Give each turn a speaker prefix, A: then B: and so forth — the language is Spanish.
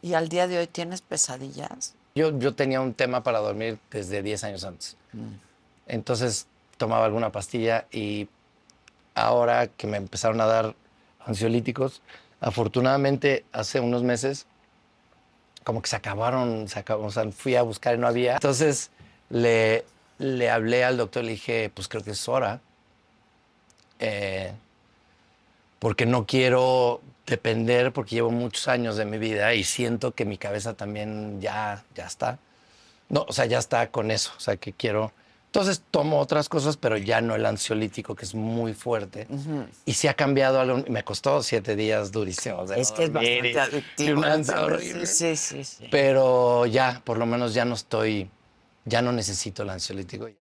A: ¿Y al día de hoy tienes pesadillas? Yo, yo tenía un tema para dormir desde 10 años antes. Mm. Entonces tomaba alguna pastilla y ahora que me empezaron a dar ansiolíticos, afortunadamente hace unos meses como que se acabaron, se acabaron, o sea, fui a buscar y no había. Entonces le, le hablé al doctor, le dije, pues creo que es hora, eh, porque no quiero depender porque llevo muchos años de mi vida y siento que mi cabeza también ya, ya está. No, o sea, ya está con eso. O sea, que quiero. Entonces tomo otras cosas, pero ya no el ansiolítico, que es muy fuerte. Y se ha cambiado algo. Me costó siete días durísimos. es que es bastante adictivo. Sí, sí, sí, sí. Pero ya, por lo menos ya no estoy. Ya no necesito el ansiolítico.